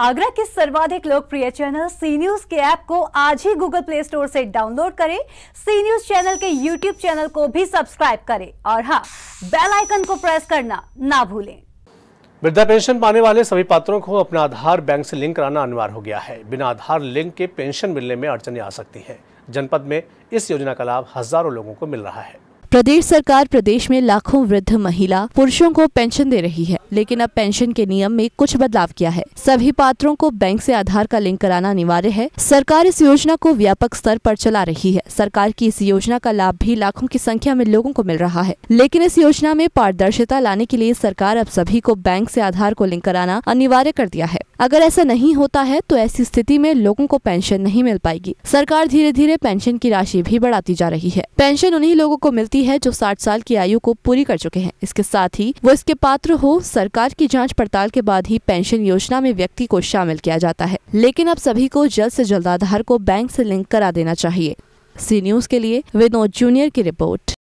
आगरा के सर्वाधिक लोकप्रिय चैनल सी न्यूज के ऐप को आज ही गूगल प्ले स्टोर से डाउनलोड करें सी न्यूज चैनल के यूट्यूब चैनल को भी सब्सक्राइब करें और हाँ बेल आइकन को प्रेस करना ना भूलें वृद्धा पेंशन पाने वाले सभी पात्रों को अपना आधार बैंक से लिंक कराना अनिवार्य हो गया है बिना आधार लिंक के पेंशन मिलने में अड़चने आ सकती है जनपद में इस योजना का लाभ हजारों लोगों को मिल रहा है प्रदेश सरकार प्रदेश में लाखों वृद्ध महिला पुरुषों को पेंशन दे रही है लेकिन अब पेंशन के नियम में कुछ बदलाव किया है सभी पात्रों को बैंक से आधार का लिंक कराना अनिवार्य है सरकार इस योजना को व्यापक स्तर पर चला रही है सरकार की इस योजना का लाभ भी लाखों की संख्या में लोगों को मिल रहा है लेकिन इस योजना में पारदर्शिता लाने के लिए सरकार अब सभी को बैंक ऐसी आधार को लिंक कराना अनिवार्य कर दिया है अगर ऐसा नहीं होता है तो ऐसी स्थिति में लोगों को पेंशन नहीं मिल पाएगी सरकार धीरे धीरे पेंशन की राशि भी बढ़ाती जा रही है पेंशन उन्ही लोगों को मिलती व्यक्ति है जो साठ साल की आयु को पूरी कर चुके हैं इसके साथ ही वो इसके पात्र हो सरकार की जाँच पड़ताल के बाद ही पेंशन योजना में व्यक्ति को शामिल किया जाता है लेकिन अब सभी को जल्द ऐसी जल्द आधार को बैंक ऐसी लिंक करा देना चाहिए सी न्यूज के लिए विनोद जूनियर की रिपोर्ट